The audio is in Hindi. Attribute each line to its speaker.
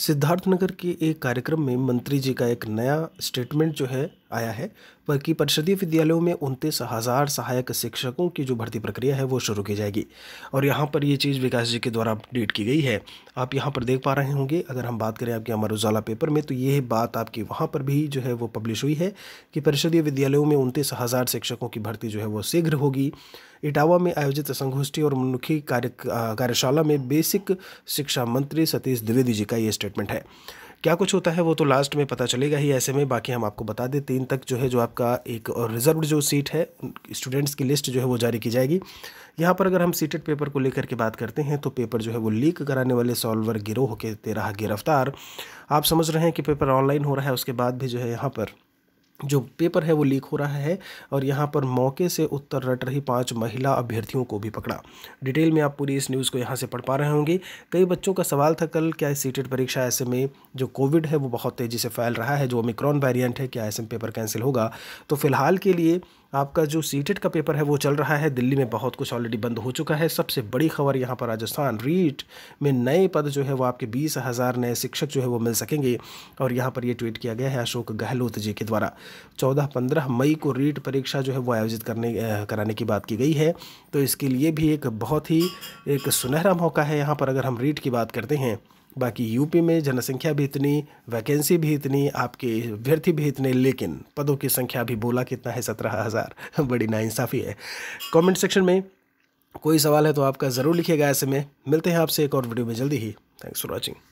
Speaker 1: सिद्धार्थनगर के एक कार्यक्रम में मंत्री जी का एक नया स्टेटमेंट जो है आया है बल्कि परिषदीय विद्यालयों में उनतीस हज़ार सहायक शिक्षकों की जो भर्ती प्रक्रिया है वो शुरू की जाएगी और यहाँ पर ये चीज़ विकास जी के द्वारा अपडेट की गई है आप यहाँ पर देख पा रहे होंगे अगर हम बात करें आपके अमर उजाला पेपर में तो ये बात आपकी वहाँ पर भी जो है वो पब्लिश हुई है कि परिषदीय विद्यालयों में उनतीस हज़ार शिक्षकों की भर्ती जो है वो शीघ्र होगी इटावा में आयोजित संगोष्ठी और मनुखी कार्य कार्यशाला में बेसिक शिक्षा मंत्री सतीश द्विवेदी जी का ये स्टेटमेंट है क्या कुछ होता है वो तो लास्ट में पता चलेगा ही ऐसे में बाकी हम आपको बता दें तीन तक जो है जो आपका एक और रिजर्व जो सीट है स्टूडेंट्स की लिस्ट जो है वो जारी की जाएगी यहाँ पर अगर हम सीटेड पेपर को लेकर के बात करते हैं तो पेपर जो है वो लीक कराने वाले सॉल्वर गिरोह के तेरह गिरफ्तार आप समझ रहे हैं कि पेपर ऑनलाइन हो रहा है उसके बाद भी जो है यहाँ पर जो पेपर है वो लीक हो रहा है और यहाँ पर मौके से उत्तर रट रही पांच महिला अभ्यर्थियों को भी पकड़ा डिटेल में आप पूरी इस न्यूज़ को यहाँ से पढ़ पा रहे होंगे कई बच्चों का सवाल था कल क्या इस सीटेट परीक्षा ऐसे में जो कोविड है वो बहुत तेज़ी से फैल रहा है जो ओमिक्रॉन वेरिएंट है क्या ऐसे में पेपर कैंसिल होगा तो फिलहाल के लिए आपका जो सीटेट का पेपर है वो चल रहा है दिल्ली में बहुत कुछ ऑलरेडी बंद हो चुका है सबसे बड़ी खबर यहाँ पर राजस्थान रीट में नए पद जो है वो आपके बीस हज़ार नए शिक्षक जो है वो मिल सकेंगे और यहाँ पर ये ट्वीट किया गया है अशोक गहलोत जी के द्वारा चौदह पंद्रह मई को रीट परीक्षा जो है वो आयोजित करने कराने की बात की गई है तो इसके लिए भी एक बहुत ही एक सुनहरा मौका है यहाँ पर अगर हम रीट की बात करते हैं बाकी यूपी में जनसंख्या भी इतनी वैकेंसी भी इतनी आपके अभ्यर्थी भी इतने लेकिन पदों की संख्या भी बोला कितना है सत्रह हज़ार बड़ी नाइंसाफ़ी है कमेंट सेक्शन में कोई सवाल है तो आपका ज़रूर लिखिएगा ऐसे में मिलते हैं आपसे एक और वीडियो में जल्दी ही थैंक्स फॉर वॉचिंग